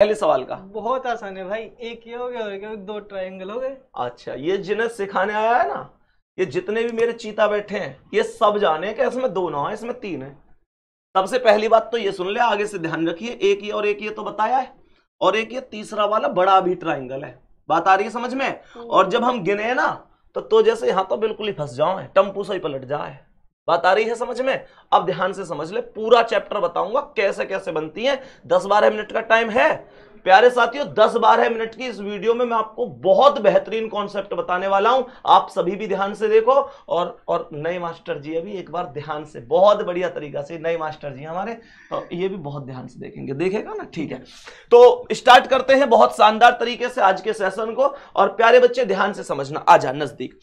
पहले सवाल का बहुत आसान है भाई एक ये हो गया हो गया दो ट्राइंगल हो गए अच्छा ये जिन्हें सिखाने आया है ना ये जितने भी मेरे चीता बैठे हैं ये सब जाने कि इसमें दो ना है इसमें तीन है सबसे पहली बात तो ये सुन ले आगे से ध्यान रखिए एक ये और एक ये तो बताया है और एक ये तीसरा वाला बड़ा भी ट्राइंगल है बात आ रही है समझ में हम्म। और जब हम गिने ना तो, तो जैसे यहाँ तो बिल्कुल ही फंस जाओ टम्पू से ही पलट जाए बात आ रही है समझ में अब ध्यान से समझ ले पूरा चैप्टर बताऊंगा कैसे कैसे बनती है दस बारह मिनट का टाइम है प्यारे साथियों दस बारह मिनट की इस वीडियो में मैं आपको बहुत बेहतरीन कॉन्सेप्ट बताने वाला हूं आप सभी भी ध्यान से देखो और और नए मास्टर जी अभी एक बार ध्यान से बहुत बढ़िया तरीका से नए मास्टर जी हमारे तो ये भी बहुत ध्यान से देखेंगे देखेगा ना ठीक है तो स्टार्ट करते हैं बहुत शानदार तरीके से आज के सेशन को और प्यारे बच्चे ध्यान से समझना आ जाए नजदीक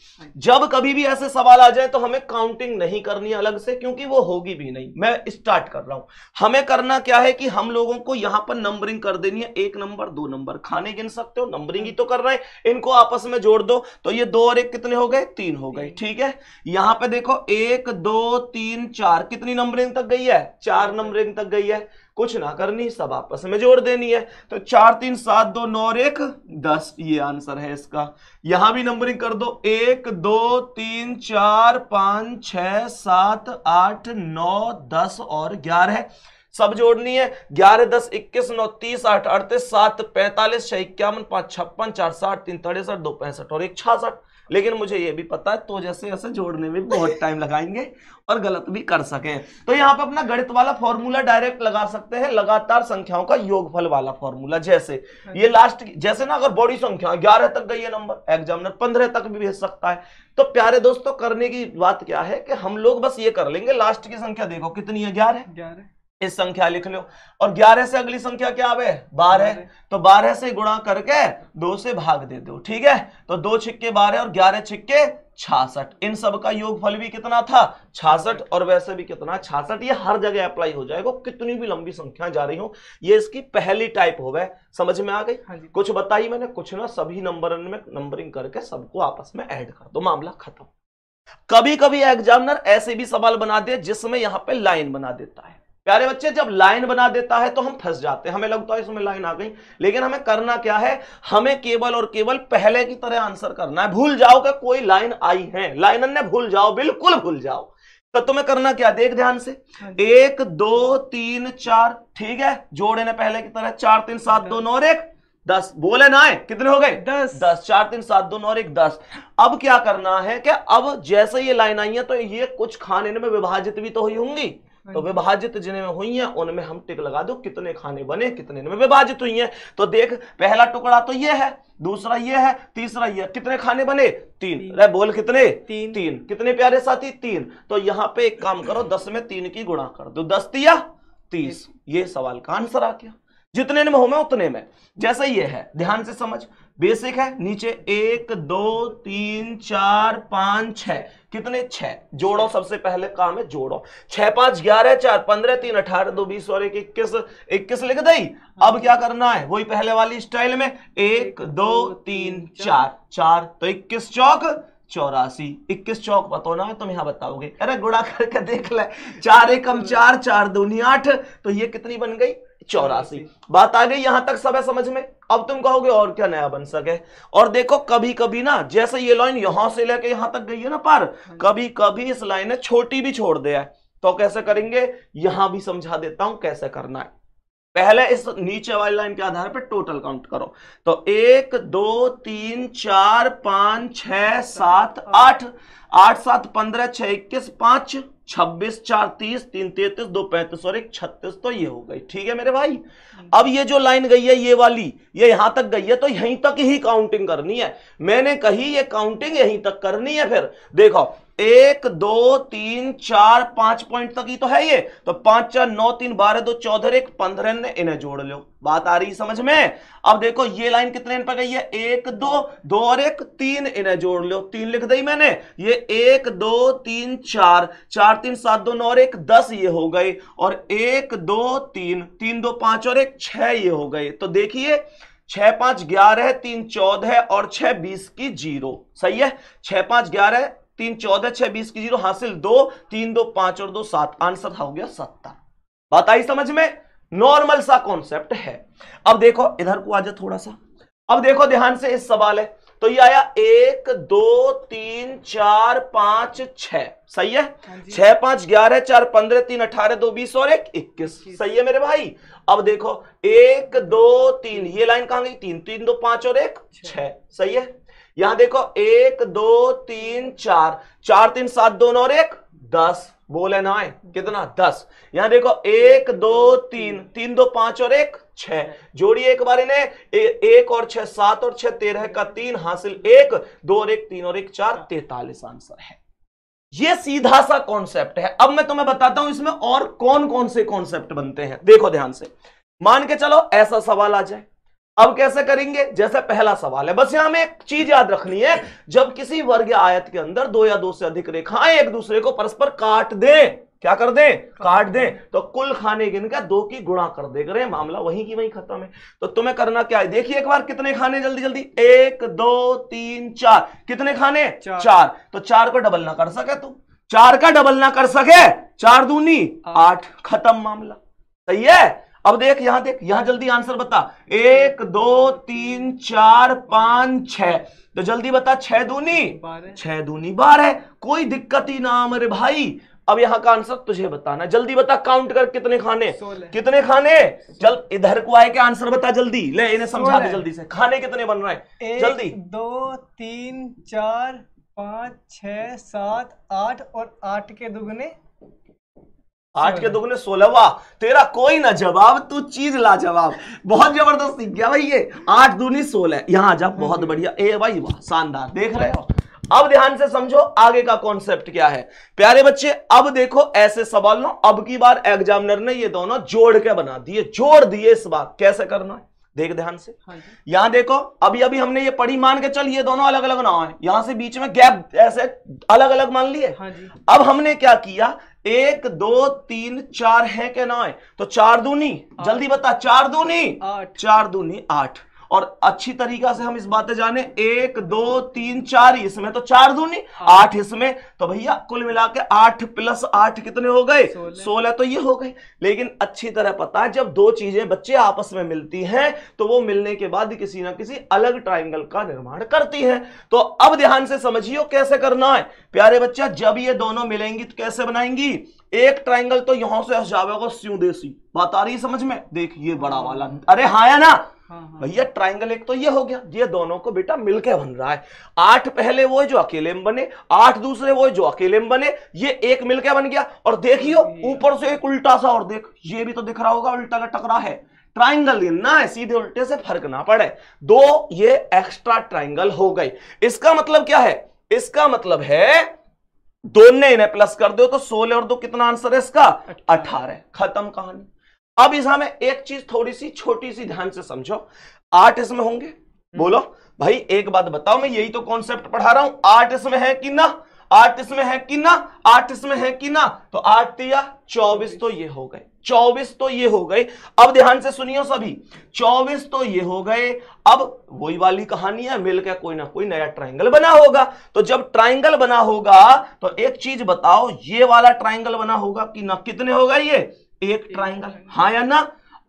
जब कभी भी ऐसे सवाल आ जाए तो हमें काउंटिंग नहीं करनी अलग से क्योंकि वो होगी भी नहीं मैं स्टार्ट कर रहा हूं हमें करना क्या है कि हम लोगों को यहां पर नंबरिंग कर देनी है एक नंबर दो नंबर खाने गिन सकते हो नंबरिंग ही तो कर रहे हैं इनको आपस में जोड़ दो तो ये दो और एक कितने हो गए तीन हो गए ठीक है यहां पे देखो एक दो तीन चार कितनी नंबरिंग तक गई है चार नंबरिंग तक गई है कुछ ना करनी सब आपस में जोड़ देनी है तो चार तीन सात दो नौ और एक दस ये आंसर है इसका यहां भी नंबरिंग कर दो एक दो तीन चार पांच छ सात आठ नौ दस और ग्यारह सब जोड़नी है ग्यारह दस इक्कीस नौ तीस आठ अड़तीस सात पैंतालीस छह इक्यावन पांच छप्पन चार साठ तीन तड़ेसठ दो पैंसठ और एक छासठ लेकिन मुझे ये भी पता है तो जैसे ऐसे जोड़ने में बहुत टाइम लगाएंगे और गलत भी कर सकें तो यहाँ पे अपना गणित वाला फॉर्मूला डायरेक्ट लगा सकते हैं लगातार संख्याओं का योगफल वाला फॉर्मूला जैसे हाँ। ये लास्ट जैसे ना अगर बड़ी संख्या ग्यारह तक गई है नंबर एग्जामिनर पंद्रह तक भी भेज सकता है तो प्यारे दोस्तों करने की बात क्या है कि हम लोग बस ये कर लेंगे लास्ट की संख्या देखो कितनी है ग्यारह ग्यारह इस संख्या लिख लो और ग्यारह से अगली संख्या क्या आवे बारह तो बारह से गुणा करके दो से भाग दे दो ठीक है तो दो छिक्के बारह और ग्यारह छिक्के छासठ इन सब का योगफल भी कितना था छासठ और वैसे भी कितना छासठ ये हर जगह अप्लाई हो जाएगा कितनी भी लंबी संख्या जा रही हो ये इसकी पहली टाइप हो गए समझ में आ गई हाँ कुछ बताई मैंने कुछ ना सभी नंबर में नंबरिंग करके सबको आपस में ऐड कर दो मामला खत्म कभी कभी एग्जामिनर ऐसे भी सवाल बना दे जिसमें यहां पे लाइन बना देता है प्यारे बच्चे जब लाइन बना देता है तो हम फंस जाते हैं हमें लगता है इसमें लाइन आ गई लेकिन हमें करना क्या है हमें केवल और केवल पहले की तरह आंसर करना है भूल जाओ कि कोई लाइन आई है लाइन अन्य भूल जाओ बिल्कुल भूल जाओ तो तुम्हें करना क्या देख ध्यान से हाँ एक दो तीन चार ठीक है जोड़े ने पहले की तरह चार तीन सात दो नौ और एक दस बोले ना आए कितने हो गए दस दस चार तीन सात दो नौ और एक दस अब क्या करना है कि अब जैसे ये लाइन आई है तो ये कुछ खाने में विभाजित भी तो हुई होंगी तो हाँ। विभाजित जिनमें हुई हैं उनमें हम टिक लगा दो कितने खाने बने कितने में विभाजित हुई हैं तो देख पहला टुकड़ा तो ये है दूसरा ये है तीसरा ये कितने खाने बने तीन, तीन। बोल कितने तीन तीन कितने प्यारे साथी तीन तो यहाँ पे एक काम करो दस में तीन की गुणा कर दो दस दिया तीस ये सवाल का आंसर आ गया जितने में होमे उतने में जैसा ये है ध्यान से समझ बेसिक है नीचे एक दो तीन चार पांच छ कितने छह जोड़ो सबसे पहले काम है जोड़ो छह पांच ग्यारह चार पंद्रह तीन अठारह दो बीस और एक इक्कीस इक्कीस लिख दई अब हाँ। क्या करना है वही पहले वाली स्टाइल में एक दो तीन चार चार तो इक्कीस चौक चौरासी इक्कीस चौक बताओ ना तुम यहां बताओगे अरे गुड़ा करके देख ले चार एकम हाँ। चार चार दूनी आठ तो ये कितनी बन गई चौरासी बात आ गई यहां तक सब है समझ में अब तुम कहोगे और क्या नया बन सके और देखो कभी कभी ना जैसे ये लाइन यहां से लेके यहां तक गई है ना पार कभी हाँ कभी इस लाइन ने छोटी भी छोड़ दिया है तो कैसे करेंगे यहां भी समझा देता हूं कैसे करना है पहले इस नीचे वाली लाइन के आधार पर टोटल काउंट करो तो एक दो तीन चार पांच छ सात हाँ। आठ आठ सात पंद्रह छह इक्कीस पांच छब्बीस चार तीस तीन तैतीस दो पैंतीस और एक छत्तीस तो ये हो गई ठीक है मेरे भाई हम्म। अब ये जो लाइन गई है ये वाली ये यहां तक गई है तो यहीं तक ही काउंटिंग करनी है मैंने कही ये काउंटिंग यहीं तक करनी है फिर देखो एक दो तीन चार पांच पॉइंट तक ही तो है ये तो पांच चार नौ तीन बारह दो चौदह एक पंद्रह इन्हें जोड़ लो बात आ रही समझ में अब देखो ये लाइन कितने पर गई है एक दो दो और एक तीन इन्हें जोड़ लो तीन लिख दी मैंने ये एक दो तीन चार चार तीन सात दो नौ और एक दस ये हो गए और एक दो तीन तीन दो पांच और एक छह ये हो गए तो देखिए छह पांच ग्यारह तीन चौदह और छह बीस की जीरो सही है छह पांच ग्यारह तीन चौदह छह बीस की जीरो हासिल दो तीन दो पांच और दो सात आंसर था हो गया सत्तर बात आई समझ में नॉर्मल सा कॉन्सेप्ट है अब देखो इधर को आ जाए थोड़ा सा अब देखो ध्यान से इस सवाल है तो ये आया एक दो तीन चार पांच छ सही है हाँ छह पांच ग्यारह चार पंद्रह तीन अठारह दो बीस और एक इक्कीस सही है मेरे भाई अब देखो एक दो तीन ये लाइन कहां गई तीन तीन दो पांच और एक छ सही है यहां देखो एक दो तीन चार चार तीन सात दो नौ और एक दस बोले ना है कितना दस यहां देखो एक दो तीन तीन दो पांच और एक छ जोड़िए एक बार इन्हें एक और छह सात और छह तेरह का तीन हासिल एक दो और एक तीन और एक चार तैतालीस आंसर है ये सीधा सा कॉन्सेप्ट है अब मैं तुम्हें बताता हूं इसमें और कौन कौन से कॉन्सेप्ट बनते हैं देखो ध्यान से मान के चलो ऐसा सवाल आ जाए अब कैसे करेंगे जैसा पहला सवाल है बस यहां हमें एक चीज याद रखनी है जब किसी वर्ग आयत के अंदर दो या दो से अधिक रेखाएं एक दूसरे को परस्पर काट दें क्या कर दें काट दें तो कुल खाने गिन का दो की गुणा कर दे करें मामला वहीं की वहीं खत्म है तो तुम्हें करना क्या है देखिए एक बार कितने खाने जल्दी जल्दी एक दो तीन चार कितने खाने चार, चार। तो चार को डबल ना कर सके तू चार का डबल ना कर सके चार दूनी आठ खत्म मामला सही है अब देख यहां देख यहां जल्दी आंसर बता एक दो तीन चार पांच छ तो जल्दी बता छह दूनी छह दूनी बारह कोई दिक्कत ही ना मेरे भाई अब यहां का आंसर तुझे बताना जल्दी बता काउंट कर कितने खाने कितने खाने चल इधर को आए के आंसर बता जल्दी ले इन्हें समझा दे जल्दी से खाने कितने बन रहे हैं जल्दी दो तीन चार पांच छ सात आठ और आठ के दुगने आठ के दोगुने सोलहवा तेरा कोई ना जवाब तू चीज ला जवाब बहुत जबरदस्त सीख गया भाई ये आठ दूनी सोलह यहां आ जा हम्म। बहुत बढ़िया ए भाई वाह शानदार देख रहे हो अब ध्यान से समझो आगे का कॉन्सेप्ट क्या है प्यारे बच्चे अब देखो ऐसे सवाल लो अब की बार एग्जामिनर ने ये दोनों जोड़ के बना दिए जोड़ दिए इस बार कैसे करना है देख ध्यान से हाँ यहां देखो अभी अभी हमने ये पढ़ी मान के चल ये दोनों अलग अलग ना है यहां से बीच में गैप ऐसे अलग अलग मान लिए हाँ अब हमने क्या किया एक दो तीन चार है क्या नौ तो चार दूनी जल्दी बता चार दूनी आठ चार दूनी आठ और अच्छी तरीका से हम इस बातें जाने एक दो तीन चार इसमें तो चार दूनी आठ इसमें तो भैया कुल मिला के आठ प्लस आठ कितने हो गए सोलह तो ये हो गए लेकिन अच्छी तरह पता है जब दो चीजें बच्चे आपस में मिलती हैं तो वो मिलने के बाद किसी ना किसी अलग ट्राइंगल का निर्माण करती है तो अब ध्यान से समझियो कैसे करना है प्यारे बच्चा जब ये दोनों मिलेंगी तो कैसे बनाएंगी एक ट्राइंगल तो यहां से जावेगा बात आ रही है समझ में देख ये बड़ा वाला अरे हाया ना हाँ, हाँ, भैया ट्राइंगल हाँ। एक तो ये हो गया ये दोनों को बेटा मिलके बन रहा है आठ पहले वो जो अकेले में बने आठ दूसरे वो जो अकेले में बने ये एक मिलके बन गया और देखियो ऊपर से एक उल्टा सा और देख ये भी तो दिख रहा होगा उल्टा का टकरा है ट्राइंगल ना है सीधे उल्टे से फर्क ना पड़े दो ये एक्स्ट्रा ट्राइंगल हो गई इसका मतलब क्या है इसका मतलब है दोनों इन्हें प्लस कर दो तो सोलह और दो कितना आंसर है इसका अठारह खत्म कहानी अब इसमें एक चीज थोड़ी सी छोटी सी ध्यान से समझो आठ इसमें होंगे हम्म। बोलो भाई एक बात बताओ मैं यही तो कॉन्सेप्ट पढ़ा रहा हूं आठ इसमें है कि ना आठ इसमें है कि ना आठ इसमें है कि ना तो आठ या चौबीस तो ये हो गए चौबीस तो ये हो गए अब ध्यान से सुनियो सभी चौबीस तो ये हो गए अब वही वाली कहानी है मिलकर कोई ना कोई नया ट्राइंगल बना होगा तो जब ट्राइंगल बना होगा तो एक चीज बताओ ये वाला ट्राइंगल बना होगा कि ना कितने होगा ये एक ट्राइंगल हाँ या ना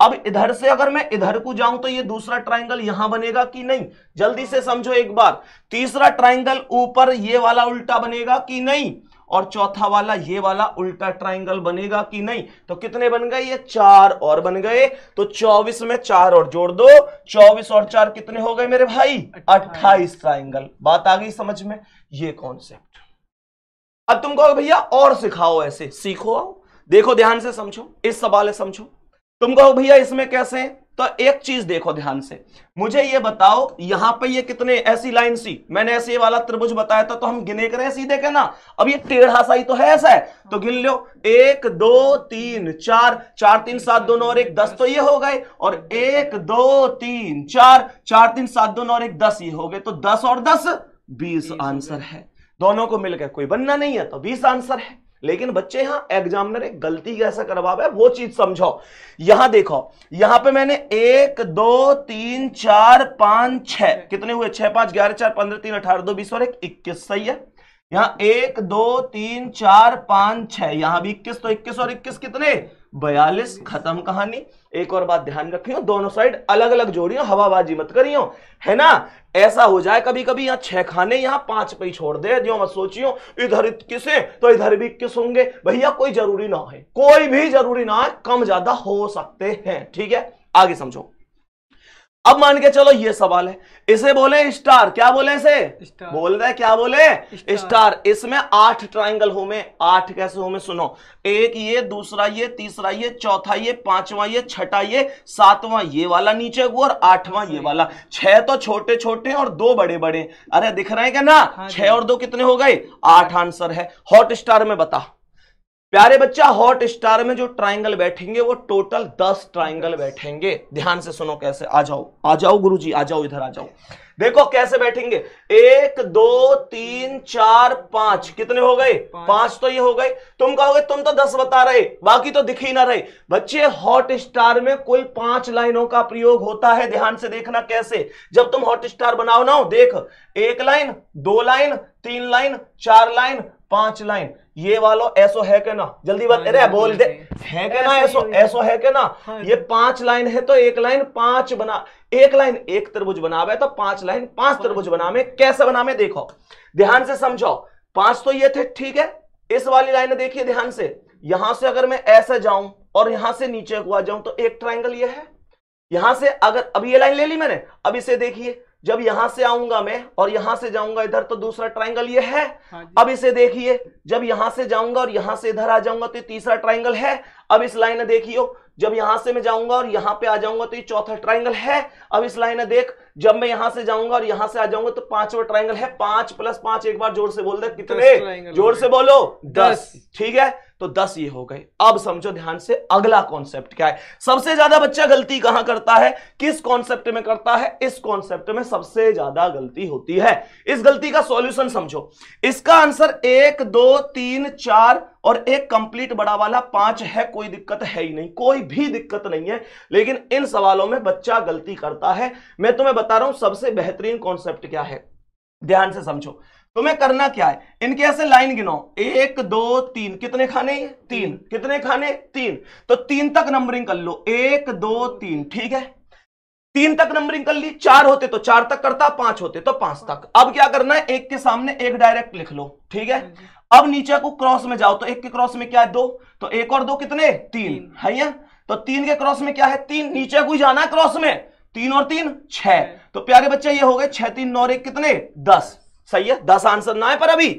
अब इधर से अगर मैं इधर को जाऊं तो ये दूसरा ट्राइंगल यहां बनेगा कि नहीं जल्दी से हाँ। समझो एक बार तीसरा ट्राइंगल ऊपर ये वाला उल्टा बनेगा कि नहीं और चौथा वाला ये वाला उल्टा ट्राइंगल बनेगा कि नहीं तो कितने बन गए ये चार और बन गए तो चौबीस में चार और जोड़ दो चौबीस और चार कितने हो गए मेरे भाई अट्ठाईस ट्राइंगल बात आ गई समझ में ये कॉन्सेप्ट अब तुम कहो भैया और सिखाओ ऐसे सीखो आओ देखो ध्यान से समझो इस सवाल समझो तुम कहो भैया इसमें कैसे तो एक चीज देखो ध्यान से मुझे ये बताओ यहां पे ये कितने ऐसी लाइन सी मैंने ऐसे वाला त्रिभुज बताया था तो हम गिने करें सीधे के ना अब ये टेढ़ा सा ही तो है ऐसा है तो हाँ। गिन लो एक दो तीन चार चार तीन सात दो नौ और एक दस तो ये हो गए और एक दो तीन चार चार तीन सात दो नौ और एक दस ये हो गए तो दस और दस बीस आंसर है दोनों को मिलकर कोई बनना नहीं है तो बीस आंसर है लेकिन बच्चे यहां एग्जामिनर एक गलती कैसे करवा है वो चीज समझो यहां देखो यहां पे मैंने एक दो तीन चार पांच छ कितने हुए छह पांच ग्यारह चार पंद्रह तीन अठारह दो बीस और एक इक्कीस सही है यहां एक दो तीन चार पांच छह यहां भी इक्कीस तो इक्कीस और इक्कीस कितने बयालीस खत्म कहानी एक और बात ध्यान रखियो दोनों साइड अलग अलग जोड़ियो हवाबाजी मत करियो है ना ऐसा हो जाए कभी कभी यहाँ छह खाने यहाँ पांच पे छोड़ दे जो मत सोचियो इधर किस है तो इधर भी किस होंगे भैया कोई जरूरी ना है कोई भी जरूरी ना है कम ज्यादा हो सकते हैं ठीक है आगे समझो अब मान के चलो ये सवाल है इसे बोले स्टार क्या बोले इसे बोल रहे क्या बोले स्टार इसमें आठ ट्राइंगल होमे आठ कैसे होमे सुनो एक ये दूसरा ये तीसरा ये चौथा ये पांचवा ये छठा ये सातवां ये वाला नीचे और आठवां ये वाला छह तो छोटे छोटे और दो बड़े बड़े अरे दिख रहे हैं क्या ना हाँ छह और दो कितने हो गए आठ आंसर है हॉट स्टार में बता प्यारे बच्चा हॉट स्टार में जो ट्राइंगल बैठेंगे वो टोटल दस ट्राइंगल बैठेंगे ध्यान से सुनो कैसे आ जाओ आ जाओ गुरु आ जाओ इधर आ जाओ देखो कैसे बैठेंगे एक दो तीन चार पांच कितने हो गए पांच तो ये हो गए तुम कहोगे तुम तो दस बता रहे बाकी तो दिख ही ना रहे बच्चे हॉट स्टार में कुल पांच लाइनों का प्रयोग होता है ध्यान से देखना कैसे जब तुम हॉट स्टार बनाओ ना देख एक लाइन दो लाइन तीन लाइन चार लाइन पांच लाइन ये वालो ऐसो है के ना जल्दी बात हाँ, अरे बोल दे है के ना ऐसो ऐसो है के ना हाँ ये पांच लाइन है तो एक लाइन पांच बना एक लाइन एक त्रिभुज बनावे तो पांच लाइन पांच त्रिभुज में कैसे बना में देखो ध्यान से समझो पांच तो ये थे ठीक है इस वाली लाइन देखिए ध्यान से यहां से अगर मैं ऐसे जाऊं और यहां से नीचे हुआ जाऊं तो एक ट्राइंगल ये है यहां से अगर अब ये लाइन ले ली मैंने अब इसे देखिए जब यहां से आऊंगा मैं और यहां से जाऊंगा इधर तो दूसरा ट्राइंगल ये है हाँ अब इसे देखिए जब यहां से जाऊंगा और यहां से इधर आ जाऊंगा तो तीसरा ट्राइंगल है अब इस लाइन देखियो जब यहां से मैं जाऊंगा और यहां पे आ जाऊंगा तो ये चौथा ट्राइंगल है अब इस लाइन देख जब मैं यहां से जाऊंगा और यहां से आ जाऊंगा तो पांचवा ट्राइंगल है पांच प्लस पांच एक बार जोर से बोल दे कितने जोर से बोलो दस ठीक है तो दस ये हो गए अब समझो ध्यान से अगला कॉन्सेप्ट क्या है सबसे ज्यादा बच्चा गलती कहां करता है किस कॉन्सेप्ट में करता है इस कॉन्सेप्ट में सबसे ज्यादा गलती होती है इस गलती का सोल्यूशन समझो इसका आंसर एक दो तीन चार और एक कंप्लीट बड़ा वाला पांच है कोई दिक्कत है ही नहीं कोई भी दिक्कत नहीं है लेकिन इन सवालों में बच्चा गलती करता है मैं तुम्हें बता रहा हूं सबसे बेहतरीन कॉन्सेप्ट क्या है ध्यान से समझो तुम्हें करना क्या है इनके ऐसे लाइन गिनो एक दो तीन कितने खाने तीन कितने खाने तीन तो तीन तक नंबरिंग कर लो एक दो तीन ठीक है तीन तक नंबरिंग कर ली चार होते तो चार तक करता पांच होते तो पांच तक अब क्या करना है एक के सामने एक डायरेक्ट लिख लो ठीक है अब नीचे को क्रॉस में जाओ तो एक के क्रॉस में क्या है दो तो एक और दो कितने तीन है या? तो तीन के क्रॉस में क्या है तीन नीचे को जाना है क्रॉस में तीन और तीन छह तो प्यारे बच्चे ये हो गए छह तीन नौ एक कितने दस सही है दस आंसर ना है पर अभी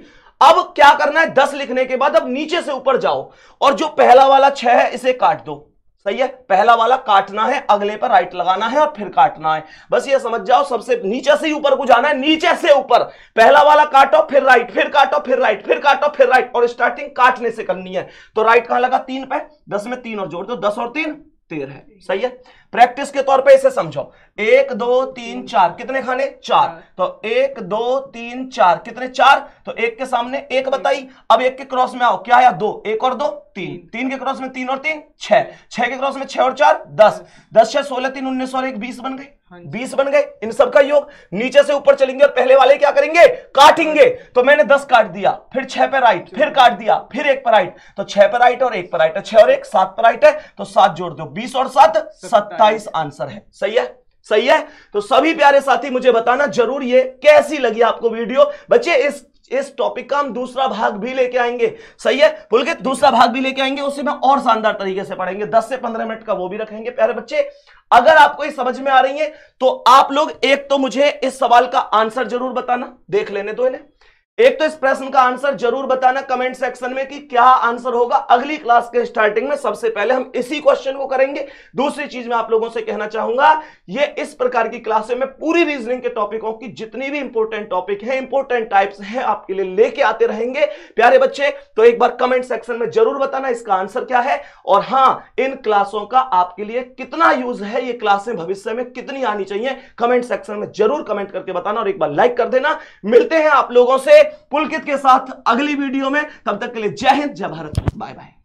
अब क्या करना है दस लिखने के बाद अब नीचे से ऊपर जाओ और जो पहला वाला छह है इसे काट दो सही है पहला वाला काटना है अगले पर राइट लगाना है और फिर काटना है बस ये समझ जाओ सबसे नीचे से ऊपर को जाना है नीचे से ऊपर पहला वाला काटो फिर राइट फिर काटो फिर राइट फिर काटो फिर राइट और स्टार्टिंग काटने से करनी है तो राइट कहां लगा तीन पे दस में तीन और जोड़ दो दस और तीन तेरह है सही है प्रैक्टिस के तौर पे इसे समझो एक दो तीन चार कितने खाने चार तो एक दो तीन चार कितने चार तो एक के सामने एक बताई अब एक के क्रॉस में आओ क्या आया दो एक और दो तीन तीन के क्रॉस में तीन और तीन छह छह के क्रॉस में छह और चार दस दस छह सोलह तीन उन्नीस और एक बीस बन गई हाँ बीस बन गए इन सबका योग नीचे से ऊपर चलेंगे और पहले वाले क्या करेंगे काटेंगे तो मैंने दस काट दिया फिर छह पर राइट फिर काट दिया फिर एक पर राइट तो छह पर राइट और एक पर राइट है छह और एक सात पर राइट है तो सात जोड़ दो बीस और सात सत्ताईस आंसर है सही है सही है तो सभी प्यारे साथी मुझे बताना जरूर ये कैसी लगी आपको वीडियो बच्चे इस इस टॉपिक का हम दूसरा भाग भी लेके आएंगे सही है बोल के दूसरा भाग भी लेके आएंगे उसे में और शानदार तरीके से पढ़ेंगे 10 से 15 मिनट का वो भी रखेंगे प्यारे बच्चे अगर आपको ये समझ में आ रही है तो आप लोग एक तो मुझे इस सवाल का आंसर जरूर बताना देख लेने दो इन्हें एक तो इस प्रश्न का आंसर जरूर बताना कमेंट सेक्शन में कि क्या आंसर होगा अगली क्लास के स्टार्टिंग में सबसे पहले हम इसी क्वेश्चन को करेंगे दूसरी चीज मैं आप लोगों से कहना चाहूंगा ये इस प्रकार की क्लासे में पूरी रीजनिंग के टॉपिकों की जितनी भी इंपोर्टेंट टॉपिक है इंपोर्टेंट टाइप्स हैं आपके लिए लेके आते रहेंगे प्यारे बच्चे तो एक बार कमेंट सेक्शन में जरूर बताना इसका आंसर क्या है और हाँ इन क्लासों का आपके लिए कितना यूज है ये क्लासे भविष्य में कितनी आनी चाहिए कमेंट सेक्शन में जरूर कमेंट करके बताना और एक बार लाइक कर देना मिलते हैं आप लोगों से पुलकित के साथ अगली वीडियो में तब तक के लिए जय हिंद जय भारत बाय बाय